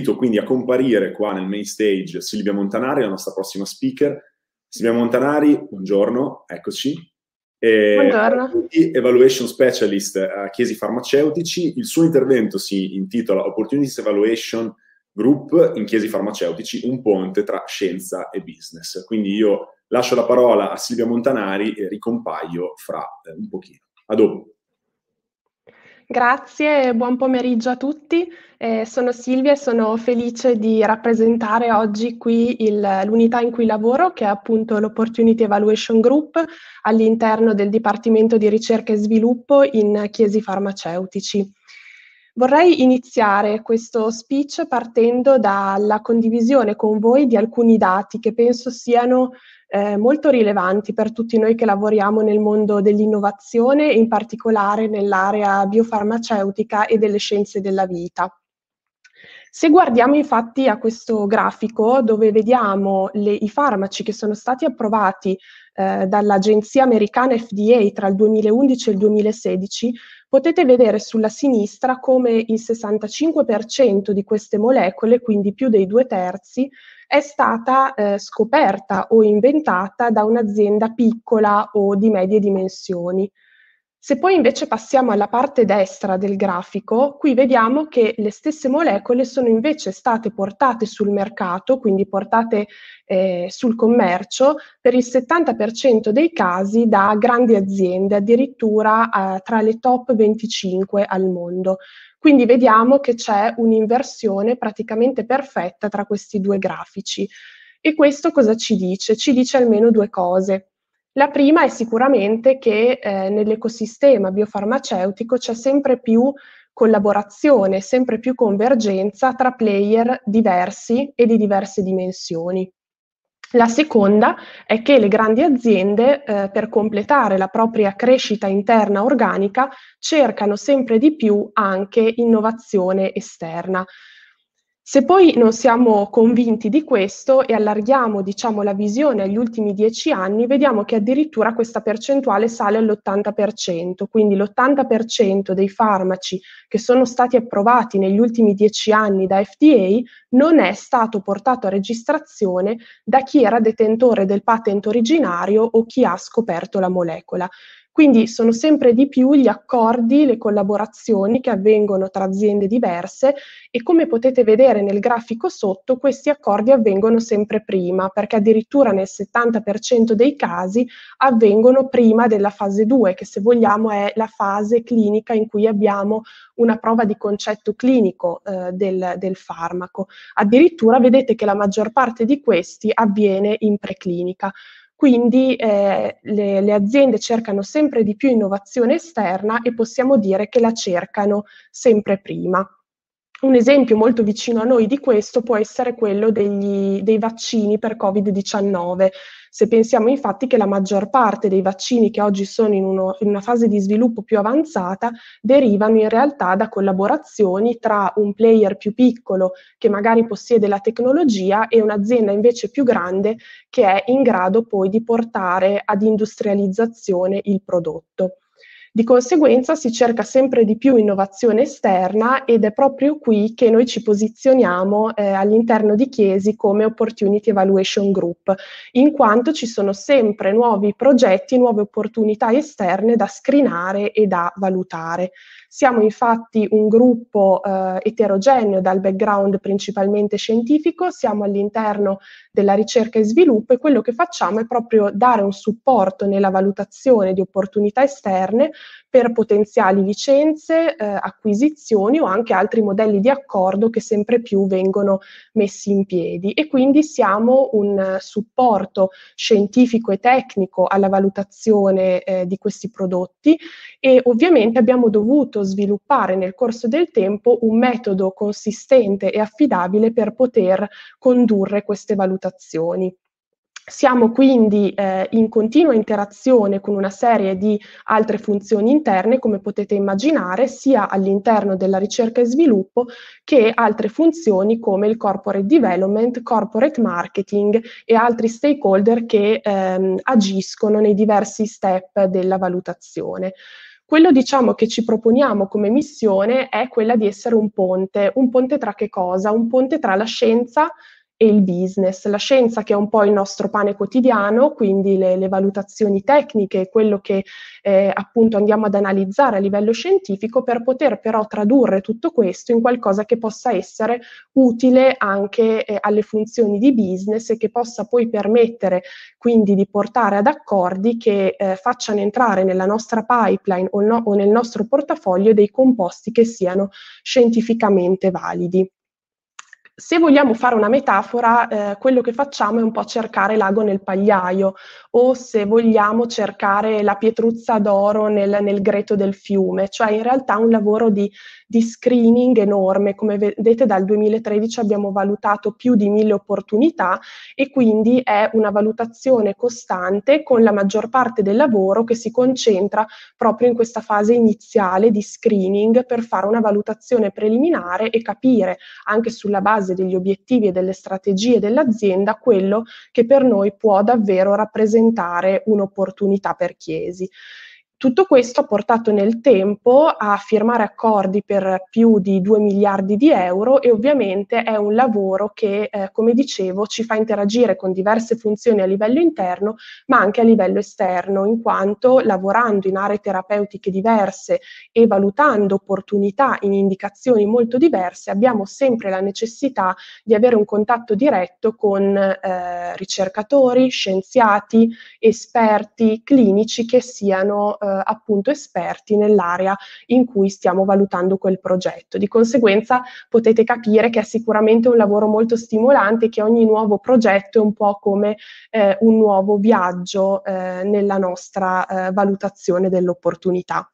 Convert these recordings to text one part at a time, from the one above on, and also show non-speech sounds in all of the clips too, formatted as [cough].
invito quindi a comparire qua nel main stage Silvia Montanari, la nostra prossima speaker. Silvia Montanari, buongiorno, eccoci. Eh, buongiorno. Evaluation Specialist a Chiesi Farmaceutici. Il suo intervento si intitola Opportunities Evaluation Group in Chiesi Farmaceutici, un ponte tra scienza e business. Quindi io lascio la parola a Silvia Montanari e ricompaio fra eh, un pochino. A dopo. Grazie buon pomeriggio a tutti. Eh, sono Silvia e sono felice di rappresentare oggi qui il, l'unità in cui lavoro, che è appunto l'Opportunity Evaluation Group all'interno del Dipartimento di Ricerca e Sviluppo in Chiesi Farmaceutici. Vorrei iniziare questo speech partendo dalla condivisione con voi di alcuni dati che penso siano eh, molto rilevanti per tutti noi che lavoriamo nel mondo dell'innovazione in particolare nell'area biofarmaceutica e delle scienze della vita. Se guardiamo infatti a questo grafico dove vediamo le, i farmaci che sono stati approvati eh, dall'agenzia americana FDA tra il 2011 e il 2016, potete vedere sulla sinistra come il 65% di queste molecole, quindi più dei due terzi, è stata eh, scoperta o inventata da un'azienda piccola o di medie dimensioni. Se poi invece passiamo alla parte destra del grafico, qui vediamo che le stesse molecole sono invece state portate sul mercato, quindi portate eh, sul commercio, per il 70% dei casi da grandi aziende, addirittura eh, tra le top 25 al mondo. Quindi vediamo che c'è un'inversione praticamente perfetta tra questi due grafici. E questo cosa ci dice? Ci dice almeno due cose. La prima è sicuramente che eh, nell'ecosistema biofarmaceutico c'è sempre più collaborazione, sempre più convergenza tra player diversi e di diverse dimensioni. La seconda è che le grandi aziende, eh, per completare la propria crescita interna organica, cercano sempre di più anche innovazione esterna. Se poi non siamo convinti di questo e allarghiamo diciamo, la visione agli ultimi dieci anni, vediamo che addirittura questa percentuale sale all'80%, quindi l'80% dei farmaci che sono stati approvati negli ultimi dieci anni da FDA non è stato portato a registrazione da chi era detentore del patent originario o chi ha scoperto la molecola. Quindi sono sempre di più gli accordi, le collaborazioni che avvengono tra aziende diverse e come potete vedere nel grafico sotto questi accordi avvengono sempre prima perché addirittura nel 70% dei casi avvengono prima della fase 2 che se vogliamo è la fase clinica in cui abbiamo una prova di concetto clinico eh, del, del farmaco. Addirittura vedete che la maggior parte di questi avviene in preclinica. Quindi eh, le, le aziende cercano sempre di più innovazione esterna e possiamo dire che la cercano sempre prima. Un esempio molto vicino a noi di questo può essere quello degli, dei vaccini per Covid-19. Se pensiamo infatti che la maggior parte dei vaccini che oggi sono in, uno, in, una fase di sviluppo più avanzata derivano in realtà da collaborazioni tra un player più piccolo che magari possiede la tecnologia e un'azienda invece più grande che è in grado poi di portare ad industrializzazione il prodotto. Di conseguenza si cerca sempre di più innovazione esterna ed è proprio qui che noi ci posizioniamo eh, all'interno di Chiesi come Opportunity Evaluation Group, in quanto ci sono sempre nuovi progetti, nuove opportunità esterne da screenare e da valutare. Siamo infatti un gruppo eh, eterogeneo dal background principalmente scientifico, siamo all'interno della ricerca e sviluppo e quello che facciamo è proprio dare un supporto nella valutazione di opportunità esterne per potenziali licenze, eh, acquisizioni o anche altri modelli di accordo che sempre più vengono messi in piedi e quindi siamo un eh, supporto scientifico e tecnico alla valutazione eh, di questi prodotti e ovviamente abbiamo dovuto sviluppare nel corso del tempo un metodo consistente e affidabile per poter condurre queste valutazioni. Siamo quindi eh, in continua interazione con una serie di altre funzioni interne, come potete immaginare, sia all'interno della ricerca e sviluppo che altre funzioni come il corporate development, corporate marketing e altri stakeholder che ehm, agiscono nei diversi step della valutazione quello diciamo, che ci proponiamo come missione è quella di essere un ponte, un ponte tra che cosa? Un ponte tra la scienza, e il business, la scienza che è un po' il nostro pane quotidiano, quindi le, le valutazioni tecniche, quello che eh, appunto andiamo ad analizzare a livello scientifico per poter però tradurre tutto questo in qualcosa che possa essere utile anche eh, alle funzioni di business e che possa poi permettere quindi di portare ad accordi che eh, facciano entrare nella nostra pipeline o, no, o nel nostro portafoglio dei composti che siano scientificamente validi se vogliamo fare una metafora, eh, quello che facciamo è un po' cercare l'ago nel pagliaio o se vogliamo cercare la pietruzza d'oro nel, nel greto del fiume, cioè in realtà un lavoro di, di, screening enorme. Come vedete dal 2013 abbiamo valutato più di mille opportunità e quindi è una valutazione costante con la maggior parte del lavoro che si concentra proprio in questa fase iniziale di screening per fare una valutazione preliminare e capire anche sulla base base degli obiettivi e delle strategie dell'azienda quello che per noi può davvero rappresentare un'opportunità per Chiesi. Tutto questo ha portato nel tempo a firmare accordi per più di 2 miliardi di euro e ovviamente è un lavoro che, eh, come dicevo, ci fa interagire con diverse funzioni a livello interno, ma anche a livello esterno, in quanto lavorando in aree terapeutiche diverse e valutando opportunità in indicazioni molto diverse, abbiamo sempre la necessità di avere un contatto diretto con eh, ricercatori, scienziati, esperti, clinici che siano eh, eh, appunto esperti nell'area in cui stiamo valutando quel progetto. Di conseguenza potete capire che è sicuramente un lavoro molto stimolante e che ogni nuovo progetto è un po' come eh, un nuovo viaggio eh, nella nostra eh, valutazione dell'opportunità.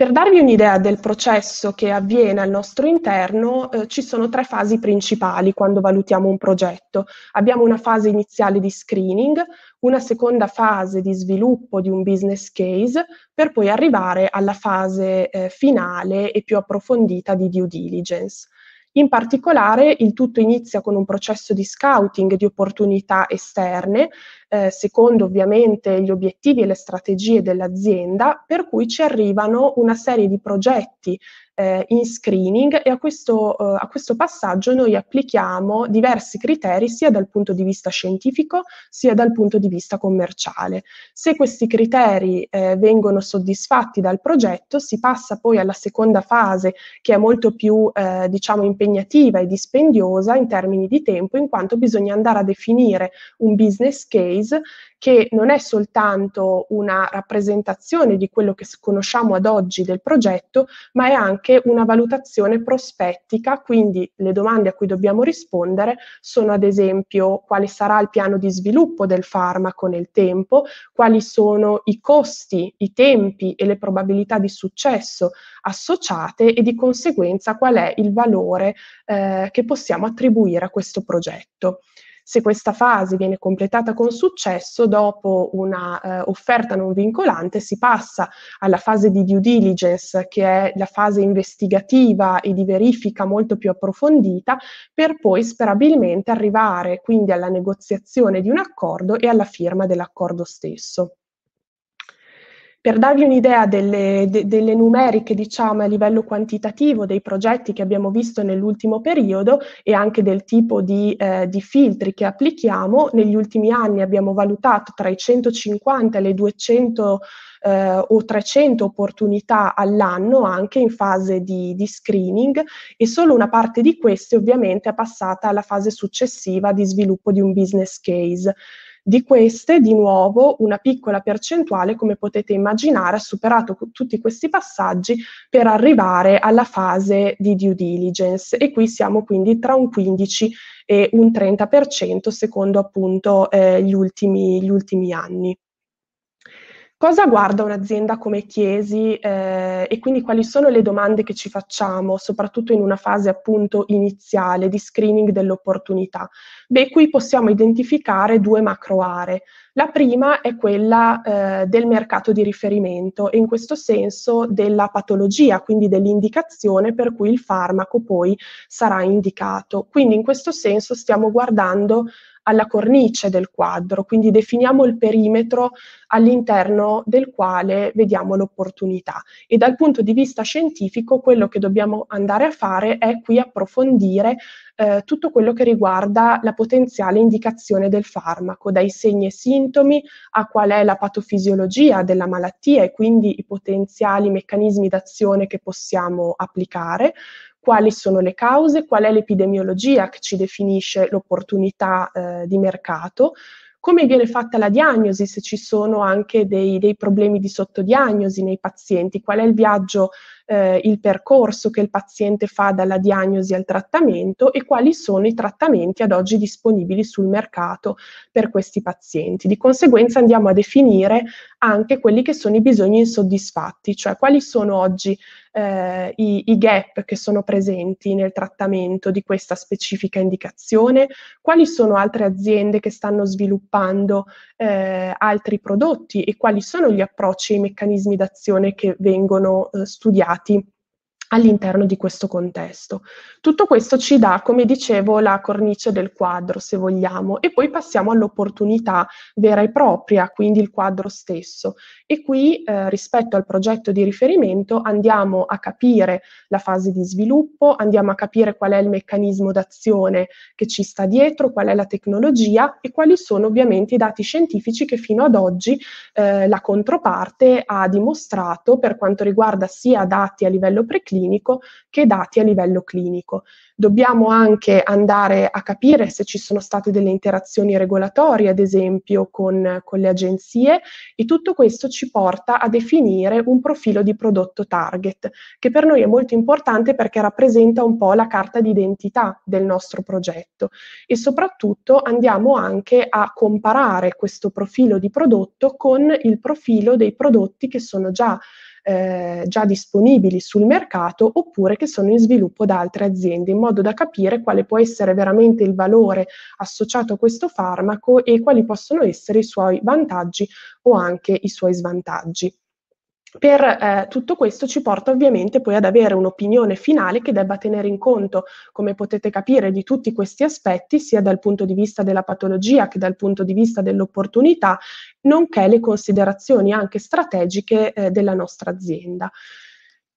Per darvi un'idea del processo che avviene al nostro interno, eh, ci sono tre fasi principali quando valutiamo un progetto. Abbiamo una fase iniziale di screening, una seconda fase di sviluppo di un business case, per poi arrivare alla fase eh, finale e più approfondita di due diligence. In particolare il tutto inizia con un processo di scouting di opportunità esterne eh, secondo ovviamente gli obiettivi e le strategie dell'azienda, per cui ci arrivano una serie di progetti eh, in screening e a questo, eh, a questo passaggio noi applichiamo diversi criteri sia dal punto di vista scientifico sia dal punto di vista commerciale. Se questi criteri eh, vengono soddisfatti dal progetto si passa poi alla seconda fase che è molto più eh, diciamo impegnativa e dispendiosa in termini di tempo in quanto bisogna andare a definire un business case database che non è soltanto una rappresentazione di quello che conosciamo ad oggi del progetto, ma è anche una valutazione prospettica, quindi le domande a cui dobbiamo rispondere sono ad esempio quale sarà il piano di sviluppo del farmaco nel tempo, quali sono i costi, i tempi e le probabilità di successo associate e di conseguenza qual è il valore eh, che possiamo attribuire a questo progetto. Se questa fase viene completata con successo, dopo una eh, offerta non vincolante si passa alla fase di due diligence, che è la fase investigativa e di verifica molto più approfondita, per poi sperabilmente arrivare quindi alla negoziazione di un accordo e alla firma dell'accordo stesso. Per darvi un'idea delle, de, delle, numeriche, diciamo, a livello quantitativo dei progetti che abbiamo visto nell'ultimo periodo e anche del tipo di, eh, di filtri che applichiamo, negli ultimi anni abbiamo valutato tra i 150 e le 200 eh, o 300 opportunità all'anno anche in fase di, di, screening e solo una parte di queste ovviamente è passata alla fase successiva di sviluppo di un business case. Di queste, di nuovo, una piccola percentuale, come potete immaginare, ha superato tutti questi passaggi per arrivare alla fase di due diligence e qui siamo quindi tra un 15 e un 30% secondo appunto eh, gli, ultimi, gli ultimi anni. Cosa guarda un'azienda come Chiesi eh, e quindi quali sono le domande che ci facciamo, soprattutto in una fase appunto iniziale di screening dell'opportunità? Beh, qui possiamo identificare due macro aree. La prima è quella eh, del mercato di riferimento e in questo senso della patologia, quindi dell'indicazione per cui il farmaco poi sarà indicato. Quindi in questo senso stiamo guardando alla cornice del quadro, quindi definiamo il perimetro all'interno del quale vediamo l'opportunità. E dal punto di vista scientifico quello che dobbiamo andare a fare è qui approfondire eh, tutto quello che riguarda la potenziale indicazione del farmaco, dai segni e sintomi a qual è la patofisiologia della malattia e quindi i potenziali meccanismi d'azione che possiamo applicare, quali sono le cause, qual è l'epidemiologia che ci definisce l'opportunità eh, di mercato, come viene fatta la diagnosi, se ci sono anche dei, dei problemi di sottodiagnosi nei pazienti, qual è il viaggio eh, il percorso che il paziente fa dalla diagnosi al trattamento e quali sono i trattamenti ad oggi disponibili sul mercato per questi pazienti. Di conseguenza andiamo a definire anche quelli che sono i bisogni insoddisfatti, cioè quali sono oggi eh, i, i, gap che sono presenti nel trattamento di questa specifica indicazione, quali sono altre aziende che stanno sviluppando eh, altri prodotti e quali sono gli approcci e i meccanismi d'azione che vengono eh, studiati integrati all'interno di questo contesto. Tutto questo ci dà, come dicevo, la cornice del quadro, se vogliamo, e poi passiamo all'opportunità vera e propria, quindi il quadro stesso, e qui eh, rispetto al progetto di riferimento andiamo a capire la fase di sviluppo, andiamo a capire qual è il meccanismo d'azione che ci sta dietro, qual è la tecnologia e quali sono ovviamente i dati scientifici che fino ad oggi eh, la controparte ha dimostrato per quanto riguarda sia dati a livello preclinico che dati a livello clinico. Dobbiamo anche andare a capire se ci sono state delle interazioni regolatorie, ad esempio, con, con le agenzie e tutto questo ci porta a definire un profilo di prodotto target, che per noi è molto importante perché rappresenta un po' la carta d'identità del nostro progetto e soprattutto andiamo anche a comparare questo profilo di prodotto con il profilo dei prodotti che sono già eh, già disponibili sul mercato oppure che sono in sviluppo da altre aziende, in modo da capire quale può essere veramente il valore associato a questo farmaco e quali possono essere i suoi vantaggi o anche i suoi svantaggi per eh, tutto questo ci porta ovviamente poi ad avere un'opinione finale che debba tenere in conto, come potete capire, di tutti questi aspetti, sia dal punto di vista della patologia che dal punto di vista dell'opportunità, nonché le considerazioni anche strategiche eh, della nostra azienda.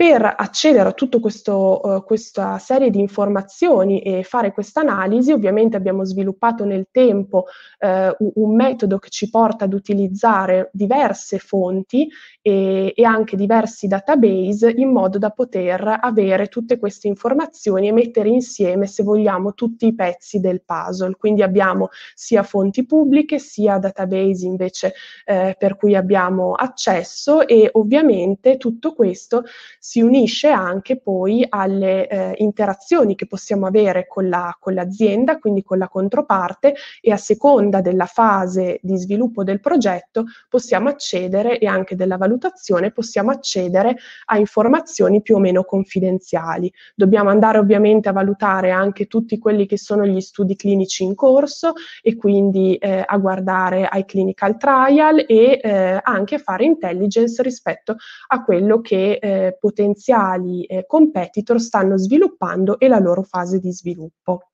Per accedere a tutta uh, eh, questa serie di informazioni e fare questa analisi, ovviamente abbiamo sviluppato nel tempo uh, un metodo che ci porta ad utilizzare diverse fonti e, e, anche diversi database in modo da poter avere tutte queste informazioni e mettere insieme, se vogliamo, tutti i pezzi del puzzle. Quindi abbiamo sia fonti pubbliche sia database invece eh, per cui abbiamo accesso e ovviamente tutto questo si unisce anche poi alle eh, interazioni che possiamo avere con, la, con l'azienda, quindi con la controparte e a seconda della fase di sviluppo del progetto possiamo accedere e anche della valutazione possiamo accedere a informazioni più o meno confidenziali. Dobbiamo andare ovviamente a valutare anche tutti quelli che sono gli studi clinici in corso e quindi eh, a guardare ai clinical trial e eh, anche a fare intelligence rispetto a quello che eh, potete potenziali eh, competitor stanno sviluppando e la loro fase di sviluppo.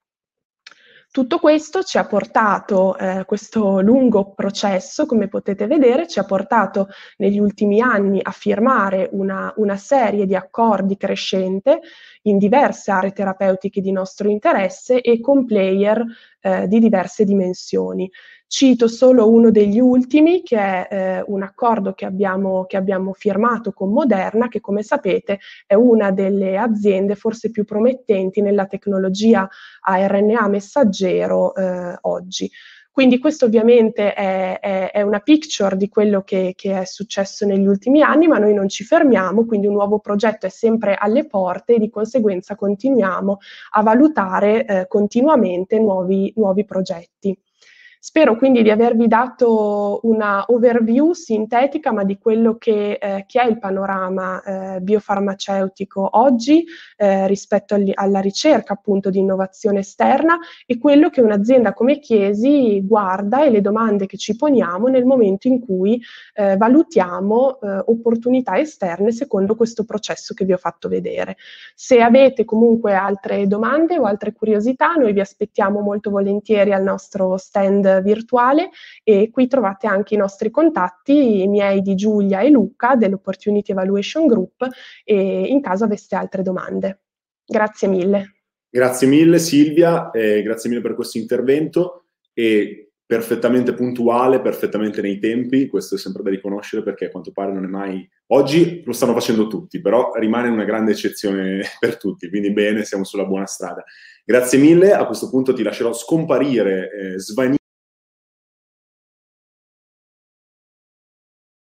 Tutto questo ci ha portato, eh, questo lungo processo, come potete vedere, ci ha portato negli ultimi anni a firmare una, una serie di accordi crescente in diverse aree terapeutiche di nostro interesse e con player eh, di diverse dimensioni. Cito solo uno degli ultimi, che è eh, un accordo che abbiamo, che abbiamo firmato con Moderna, che come sapete è una delle aziende forse più promettenti nella tecnologia a RNA messaggero eh, oggi. Quindi questo ovviamente è, è, è una picture di quello che, che, è successo negli ultimi anni, ma noi non ci fermiamo, quindi un nuovo progetto è sempre alle porte e di conseguenza continuiamo a valutare eh, continuamente nuovi, nuovi progetti. Spero quindi di avervi dato una overview sintetica, ma di quello che, eh, che è il panorama eh, biofarmaceutico oggi eh, rispetto agli, alla ricerca appunto di innovazione esterna e quello che un'azienda come Chiesi guarda e le domande che ci poniamo nel momento in cui eh, valutiamo eh, opportunità esterne secondo questo processo che vi ho fatto vedere. Se avete comunque altre domande o altre curiosità, noi vi aspettiamo molto volentieri al nostro stand virtuale e qui trovate anche i nostri contatti, i miei di Giulia e Luca dell'Opportunity Evaluation Group e in caso aveste altre domande. Grazie mille. Grazie mille Silvia, eh, grazie mille per questo intervento e perfettamente puntuale, perfettamente nei tempi, questo è sempre da riconoscere perché a quanto pare non è mai... Oggi lo stanno facendo tutti, però rimane una grande eccezione [laughs] per tutti, quindi bene, siamo sulla buona strada. Grazie mille, a questo punto ti lascerò scomparire, eh, svanire.